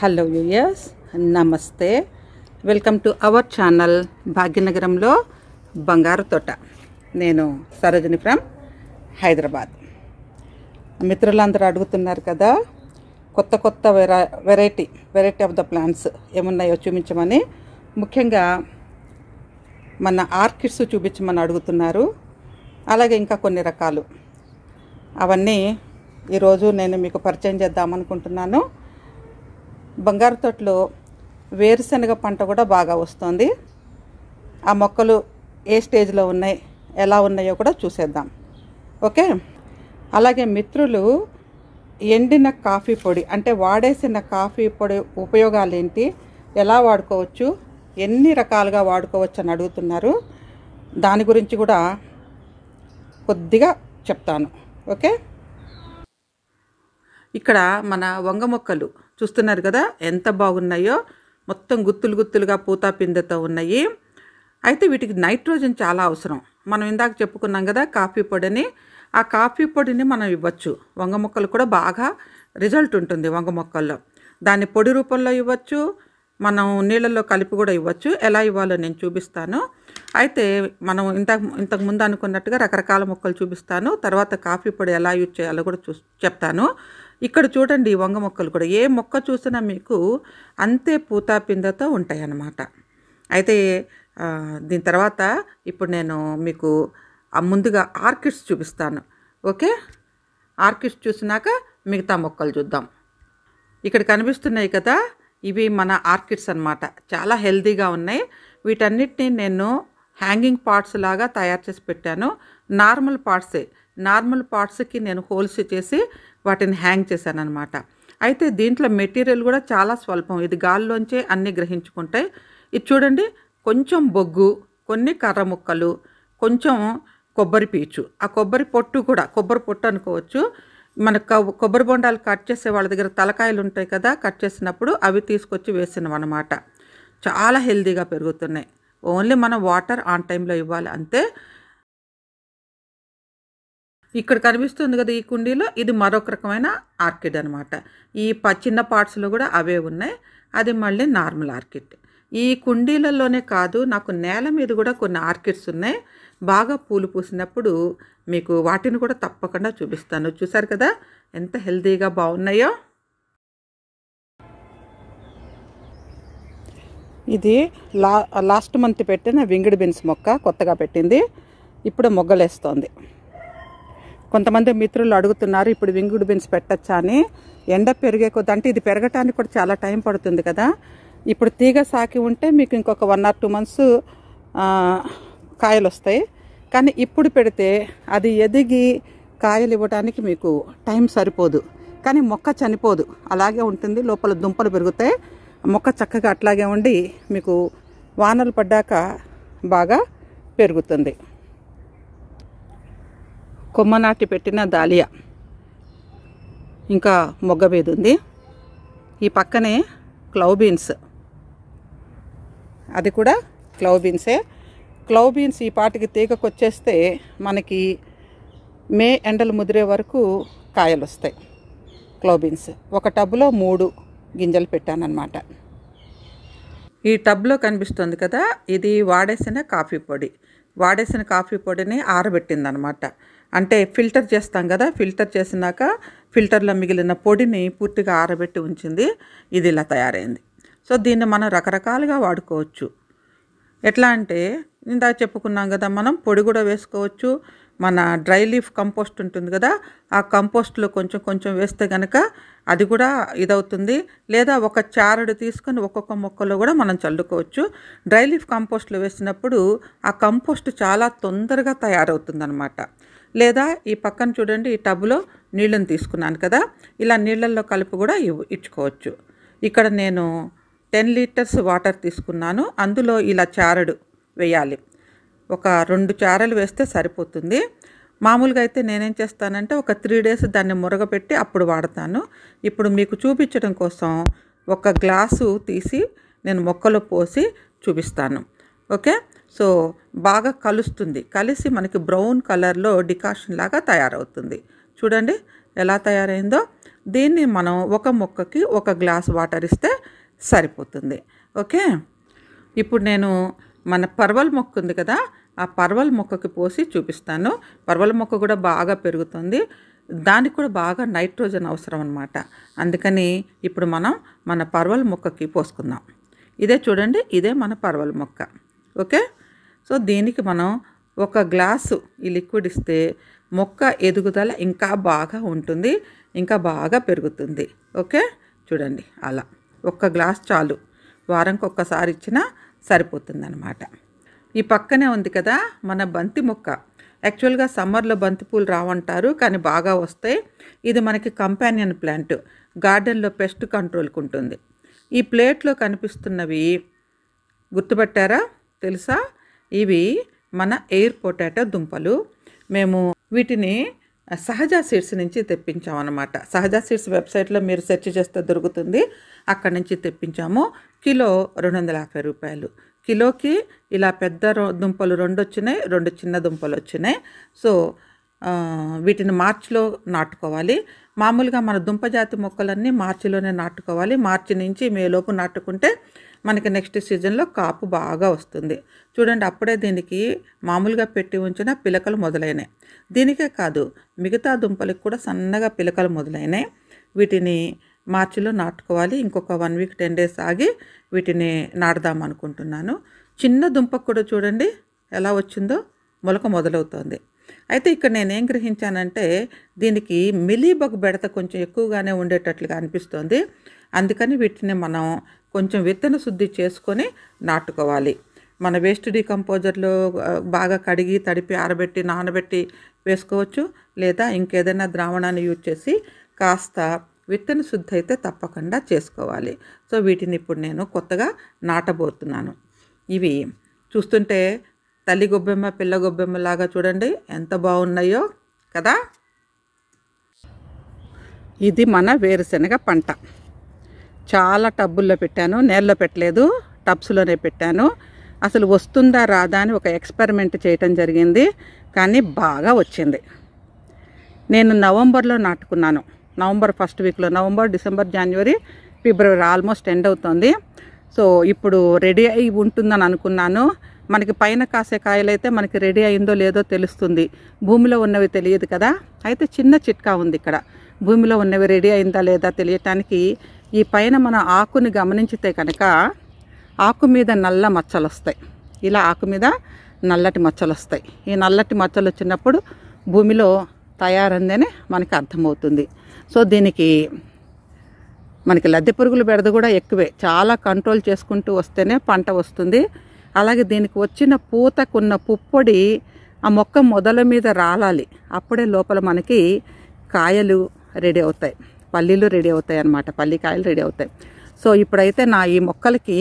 hello యూయర్స్ నమస్తే welcome to our channel భాగ్యనగరంలో బంగారు తోట నేను సరోజిని ఫ్రమ్ హైదరాబాద్ మిత్రులందరూ అడుగుతున్నారు కదా కొత్త కొత్త variety variety of the plants ఏమున్నాయో చూపించమని ముఖ్యంగా మన ఆర్కిడ్స్ చూపించమని అడుగుతున్నారు అలాగే ఇంకా కొన్ని రకాలు అవన్నీ ఈరోజు నేను మీకు పరిచయం చేద్దామనుకుంటున్నాను బంగారు తోటలో వేరుశనగ పంట కూడా బాగా వస్తుంది ఆ మొక్కలు ఏ స్టేజ్లో ఉన్నాయి ఎలా ఉన్నాయో కూడా చూసేద్దాం ఓకే అలాగే మిత్రులు ఎండిన కాఫీ పొడి అంటే వాడేసిన కాఫీ పొడి ఉపయోగాలు ఏంటి ఎలా వాడుకోవచ్చు ఎన్ని రకాలుగా వాడుకోవచ్చు అని అడుగుతున్నారు దాని గురించి కూడా కొద్దిగా చెప్తాను ఓకే ఇక్కడ మన వంగ మొక్కలు చూస్తున్నారు కదా ఎంత బాగున్నాయో మొత్తం గుత్తులు గుత్తులుగా పూతా పిందెతో ఉన్నాయి అయితే వీటికి నైట్రోజన్ చాలా అవసరం మనం ఇందాక చెప్పుకున్నాం కదా కాఫీ పొడిని ఆ కాఫీ పొడిని మనం ఇవ్వచ్చు వంగ మొక్కలు కూడా బాగా రిజల్ట్ ఉంటుంది వంగ మొక్కల్లో దాన్ని పొడి రూపంలో ఇవ్వచ్చు మనం నీళ్ళల్లో కలిపి కూడా ఇవ్వచ్చు ఎలా ఇవ్వాలో నేను చూపిస్తాను అయితే మనం ఇంత ఇంతకు ముందు అనుకున్నట్టుగా రకరకాల మొక్కలు చూపిస్తాను తర్వాత కాఫీ పొడి ఎలా యూజ్ చేయాలో కూడా చూ చెప్తాను ఇక్కడ చూడండి వంగ మొక్కలు కూడా ఏ మొక్క చూసినా మీకు అంతే పూతా పిందతో ఉంటాయి అన్నమాట అయితే దీని తర్వాత ఇప్పుడు నేను మీకు ముందుగా ఆర్కిడ్స్ చూపిస్తాను ఓకే ఆర్కిడ్స్ చూసినాక మిగతా మొక్కలు చూద్దాం ఇక్కడ కనిపిస్తున్నాయి కదా ఇవి మన ఆర్కిడ్స్ అనమాట చాలా హెల్దీగా ఉన్నాయి వీటన్నిటిని నేను హ్యాంగింగ్ పార్ట్స్ లాగా తయారు చేసి పెట్టాను నార్మల్ పార్ట్సే నార్మల్ పార్ట్స్కి నేను హోల్స్ చేసి వాటిని హ్యాంగ్ చేశాను అనమాట అయితే దీంట్లో మెటీరియల్ కూడా చాలా స్వల్పం ఇది గాల్లోంచే అన్నీ గ్రహించుకుంటాయి ఇది చూడండి కొంచెం బొగ్గు కొన్ని కర్ర ముక్కలు కొంచెం కొబ్బరి పీచు ఆ కొబ్బరి పొట్టు కూడా కొబ్బరి పొట్టు అనుకోవచ్చు మనకు కొబ్బరి బొండాలు కట్ చేసే వాళ్ళ దగ్గర తలకాయలు ఉంటాయి కదా కట్ చేసినప్పుడు అవి తీసుకొచ్చి వేసినాం అనమాట చాలా హెల్దీగా పెరుగుతున్నాయి ఓన్లీ మనం వాటర్ ఆన్ టైంలో ఇవ్వాలి అంతే ఇక్కడ కనిపిస్తుంది కదా ఈ కుండీలో ఇది మరొక రకమైన ఆర్కిడ్ అనమాట ఈ చిన్న పార్ట్స్లో కూడా అవే ఉన్నాయి అది మళ్ళీ నార్మల్ ఆర్కిడ్ ఈ కుండీలలోనే కాదు నాకు నేల మీద కూడా కొన్ని ఆర్కిడ్స్ ఉన్నాయి బాగా పూలు పూసినప్పుడు మీకు వాటిని కూడా తప్పకుండా చూపిస్తాను చూసారు కదా ఎంత హెల్తీగా బాగున్నాయో ఇది లా లాస్ట్ మంత్ పెట్టిన వింగిడి బీన్స్ మొక్క కొత్తగా పెట్టింది ఇప్పుడు మొగ్గలేస్తోంది కొంతమంది మిత్రులు అడుగుతున్నారు ఇప్పుడు వింగుడు బీన్స్ పెట్టచ్చా అని ఎండ పెరిగే కొద్ది అంటే ఇది పెరగటానికి కూడా చాలా టైం పడుతుంది కదా ఇప్పుడు తీగ సాకి ఉంటే మీకు ఇంకొక వన్ ఆర్ టూ మంత్స్ కాయలు వస్తాయి కానీ ఇప్పుడు పెడితే అది ఎదిగి కాయలు ఇవ్వడానికి మీకు టైం సరిపోదు కానీ మొక్క చనిపోదు అలాగే ఉంటుంది లోపల దుంపలు పెరుగుతాయి మొక్క చక్కగా అట్లాగే ఉండి మీకు వానలు పడ్డాక బాగా పెరుగుతుంది కొమ్మ నాటి పెట్టిన దాలియా ఇంకా మొగ్గబేది ఉంది ఈ పక్కనే క్లౌ బీన్స్ అది కూడా క్లౌ బీన్సే క్లౌ బీన్స్ ఈ పాటికి తీగకొచ్చేస్తే మనకి మే ఎండలు ముదిరే వరకు కాయలు వస్తాయి క్లౌ బీన్స్ ఒక టబ్లో మూడు గింజలు పెట్టానన్నమాట ఈ టబ్లో కనిపిస్తుంది కదా ఇది వాడేసిన కాఫీ పొడి వాడేసిన కాఫీ పొడిని ఆరబెట్టిందనమాట అంటే ఫిల్టర్ చేస్తాం కదా ఫిల్టర్ చేసినాక ఫిల్టర్లో మిగిలిన పొడిని పూర్తిగా ఆరబెట్టి ఉంచింది ఇది ఇలా తయారైంది సో దీన్ని మనం రకరకాలుగా వాడుకోవచ్చు ఎట్లా అంటే ఇందాక చెప్పుకున్నాం కదా మనం పొడి కూడా వేసుకోవచ్చు మన డ్రై లీఫ్ కంపోస్ట్ ఉంటుంది కదా ఆ కంపోస్ట్లో కొంచెం కొంచెం వేస్తే కనుక అది కూడా ఇదవుతుంది లేదా ఒక చారడు తీసుకొని ఒక్కొక్క మొక్కలో కూడా మనం చల్లుకోవచ్చు డ్రై లీఫ్ కంపోస్ట్లో వేసినప్పుడు ఆ కంపోస్ట్ చాలా తొందరగా అనమాట లేదా ఈ పక్కన చూడండి ఈ టబ్లో నీళ్ళని తీసుకున్నాను కదా ఇలా నీళ్ళల్లో కలిపి కూడా ఇచ్చుకోవచ్చు ఇక్కడ నేను టెన్ లీటర్స్ వాటర్ తీసుకున్నాను అందులో ఇలా చారడు వేయాలి ఒక రెండు చారలు వేస్తే సరిపోతుంది మామూలుగా అయితే నేనేం చేస్తానంటే ఒక త్రీ డేస్ దాన్ని మురగపెట్టి అప్పుడు వాడతాను ఇప్పుడు మీకు చూపించడం కోసం ఒక గ్లాసు తీసి నేను మొక్కలో పోసి చూపిస్తాను ఓకే సో బాగా కలుస్తుంది కలిసి మనకి బ్రౌన్ కలర్లో డికాషన్ లాగా తయారవుతుంది చూడండి ఎలా తయారైందో దీన్ని మనం ఒక మొక్కకి ఒక గ్లాస్ వాటర్ ఇస్తే సరిపోతుంది ఓకే ఇప్పుడు నేను మన పర్వల్ మొక్క ఉంది కదా ఆ పర్వల మొక్కకి పోసి చూపిస్తాను పర్వల మొక్క కూడా బాగా పెరుగుతుంది దానికి కూడా బాగా నైట్రోజన్ అవసరం అనమాట అందుకని ఇప్పుడు మనం మన పర్వల మొక్కకి పోసుకుందాం ఇదే చూడండి ఇదే మన పర్వల మొక్క ఓకే సో దీనికి మనం ఒక గ్లాసు ఈ లిక్విడ్ ఇస్తే మొక్క ఎదుగుదల ఇంకా బాగా ఉంటుంది ఇంకా బాగా పెరుగుతుంది ఓకే చూడండి అలా ఒక్క గ్లాస్ చాలు వారంకి ఒక్కసారి ఇచ్చినా సరిపోతుంది ఈ పక్కనే ఉంది కదా మన బంతి మొక్క యాక్చువల్గా సమ్మర్లో బంతిపూలు రావంటారు కానీ బాగా వస్తాయి ఇది మనకి కంపానియన్ ప్లాంట్ గార్డెన్లో పెస్ట్ కంట్రోల్కి ఉంటుంది ఈ ప్లేట్లో కనిపిస్తున్నవి గుర్తుపెట్టారా తెలుసా ఇవి మన ఎయిర్ పొటాటో దుంపలు మేము వీటిని సహజ సీడ్స్ నుంచి తెప్పించామన్నమాట సహజ సీడ్స్ వెబ్సైట్లో మీరు సెర్చ్ చేస్తే దొరుకుతుంది అక్కడి నుంచి తెప్పించాము కిలో రెండు వందల యాభై రూపాయలు కిలోకి ఇలా పెద్ద దుంపలు రెండు వచ్చినాయి రెండు చిన్న దుంపలు వచ్చినాయి సో వీటిని మార్చిలో నాటుకోవాలి మామూలుగా మన దుంప జాతి మొక్కలన్నీ మార్చిలోనే నాటుకోవాలి మార్చి నుంచి మేలోపు నాటుకుంటే మనకి నెక్స్ట్ సీజన్లో కాపు బాగా వస్తుంది చూడండి అప్పుడే దీనికి మామూలుగా పెట్టి ఉంచిన పిలకలు మొదలైనాయి దీనికే కాదు మిగతా దుంపలకు కూడా సన్నగా పిలకలు మొదలైనాయి వీటిని మార్చిలో నాటుకోవాలి ఇంకొక వన్ వీక్ టెన్ డేస్ ఆగి వీటిని నాటుదాం అనుకుంటున్నాను చిన్న దుంప కూడా చూడండి ఎలా వచ్చిందో మొలక మొదలవుతోంది అయితే ఇక్కడ నేనేం గ్రహించానంటే దీనికి మిలీబగ్ బెడత కొంచెం ఎక్కువగానే ఉండేటట్లుగా అనిపిస్తోంది అందుకని వీటిని మనం కొంచెం విత్తన శుద్ధి చేసుకొని నాటుకోవాలి మన వేస్ట్ డీకంపోజర్లో బాగా కడిగి తడిపి ఆరబెట్టి నానబెట్టి వేసుకోవచ్చు లేదా ఇంకేదైనా ద్రావణాన్ని యూజ్ చేసి కాస్త విత్తన శుద్ధి అయితే తప్పకుండా చేసుకోవాలి సో వీటిని ఇప్పుడు నేను కొత్తగా నాటబోతున్నాను ఇవి చూస్తుంటే తల్లి గొబ్బెమ్మ పిల్ల గొబ్బెమ్మ లాగా చూడండి ఎంత బాగున్నాయో కదా ఇది మన వేరుశనగ పంట చాలా టబ్బుల్లో పెట్టాను నేలలో పెట్టలేదు టబ్స్లోనే పెట్టాను అసలు వస్తుందా రాదా అని ఒక ఎక్స్పెరిమెంట్ చేయటం జరిగింది కానీ బాగా వచ్చింది నేను నవంబర్లో నాటుకున్నాను నవంబర్ ఫస్ట్ వీక్లో నవంబర్ డిసెంబర్ జనవరి ఫిబ్రవరి ఆల్మోస్ట్ ఎండ్ అవుతుంది సో ఇప్పుడు రెడీ అయి ఉంటుందని అనుకున్నాను మనకి పైన కాసే కాయలు అయితే మనకి రెడీ అయిందో లేదో తెలుస్తుంది భూమిలో ఉన్నవి తెలియదు కదా అయితే చిన్న చిట్కా ఉంది ఇక్కడ భూమిలో ఉన్నవి రెడీ అయిందా లేదా తెలియటానికి ఈ పైన మన ఆకుని గమనించితే కనుక ఆకు మీద నల్ల మచ్చలు వస్తాయి ఇలా ఆకు మీద నల్లటి మచ్చలు వస్తాయి ఈ నల్లటి మచ్చలు వచ్చినప్పుడు భూమిలో తయారందని మనకి అర్థమవుతుంది సో దీనికి మనకి లద్దె పురుగులు బెడద కూడా ఎక్కువే చాలా కంట్రోల్ చేసుకుంటూ వస్తేనే పంట వస్తుంది అలాగే దీనికి వచ్చిన పూతకున్న పుప్పొడి ఆ మొక్క మొదల మీద రాలాలి అప్పుడే లోపల మనకి కాయలు రెడీ అవుతాయి పల్లీలు రెడీ అవుతాయి అన్నమాట పల్లికాయలు రెడీ అవుతాయి సో ఇప్పుడైతే నా ఈ మొక్కలకి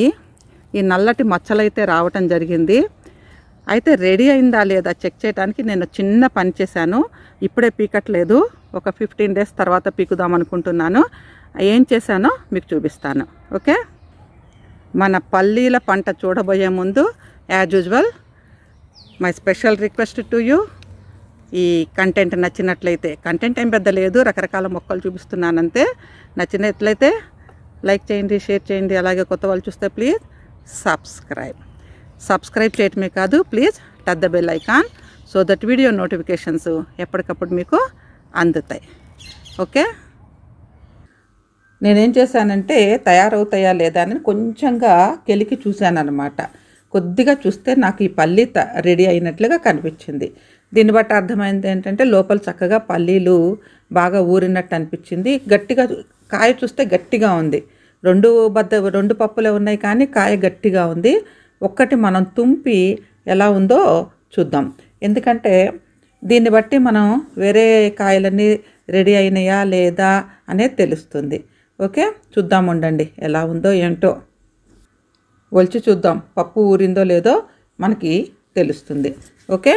ఈ నల్లటి మచ్చలైతే రావటం జరిగింది అయితే రెడీ అయిందా లేదా చెక్ చేయడానికి నేను చిన్న పని చేశాను ఇప్పుడే పీకట్లేదు ఒక ఫిఫ్టీన్ డేస్ తర్వాత పీకుదాం అనుకుంటున్నాను ఏం చేశానో మీకు చూపిస్తాను ఓకే మన పల్లీల పంట చూడబోయే ముందు as usual my special request to you ఈ కంటెంట్ నచ్చినట్లయితే కంటెంట్ ఏం పెద్ద లేదు రకరకాల మొక్కలు చూపిస్తున్నానంతే నచ్చినట్లయితే లైక్ చేయండి షేర్ చేయండి అలాగే కొత్త వాళ్ళు చూస్తే ప్లీజ్ సబ్స్క్రైబ్ సబ్స్క్రైబ్ చేయటమే కాదు please touch the bell icon so that video notifications ఎప్పటికప్పుడు మీకు అందుతాయి ఓకే నేనేం చేశానంటే తయారవుతాయా లేదా అని కొంచెంగా కెలికి అనమాట కొద్దిగా చూస్తే నాకు ఈ పల్లి రెడీ అయినట్లుగా కనిపించింది దీన్ని బట్టి అర్థమైంది ఏంటంటే లోపల చక్కగా పల్లీలు బాగా ఊరినట్టు అనిపించింది గట్టిగా కాయ చూస్తే గట్టిగా ఉంది రెండు బద్ద రెండు పప్పులే ఉన్నాయి కానీ కాయ గట్టిగా ఉంది ఒక్కటి మనం తుంపి ఎలా ఉందో చూద్దాం ఎందుకంటే దీన్ని బట్టి మనం వేరే కాయలన్నీ రెడీ అయినాయా లేదా అనేది తెలుస్తుంది ఓకే చూద్దాం ఉండండి ఎలా ఉందో ఏంటో ఒలిచి చూద్దాం పప్పు ఊరిందో లేదో మనకి తెలుస్తుంది ఓకే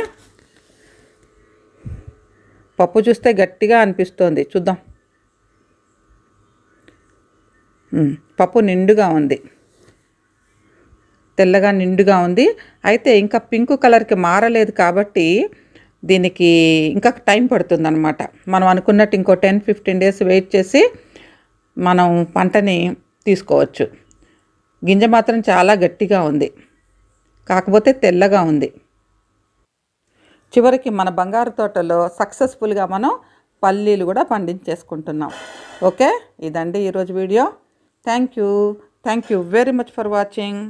పప్పు చూస్తే గట్టిగా అనిపిస్తోంది చూద్దాం పప్పు నిండుగా ఉంది తెల్లగా నిండుగా ఉంది అయితే ఇంకా పింక్ కలర్కి మారలేదు కాబట్టి దీనికి ఇంకా టైం అనమాట మనం అనుకున్నట్టు ఇంకో టెన్ ఫిఫ్టీన్ డేస్ వెయిట్ చేసి మనం పంటని తీసుకోవచ్చు గింజ మాత్రం చాలా గట్టిగా ఉంది కాకపోతే తెల్లగా ఉంది చివరికి మన బంగారు తోటలో సక్సెస్ఫుల్గా మనం పల్లీలు కూడా పండించేసుకుంటున్నాం ఓకే ఇదండి ఈరోజు video thank you thank you very much for watching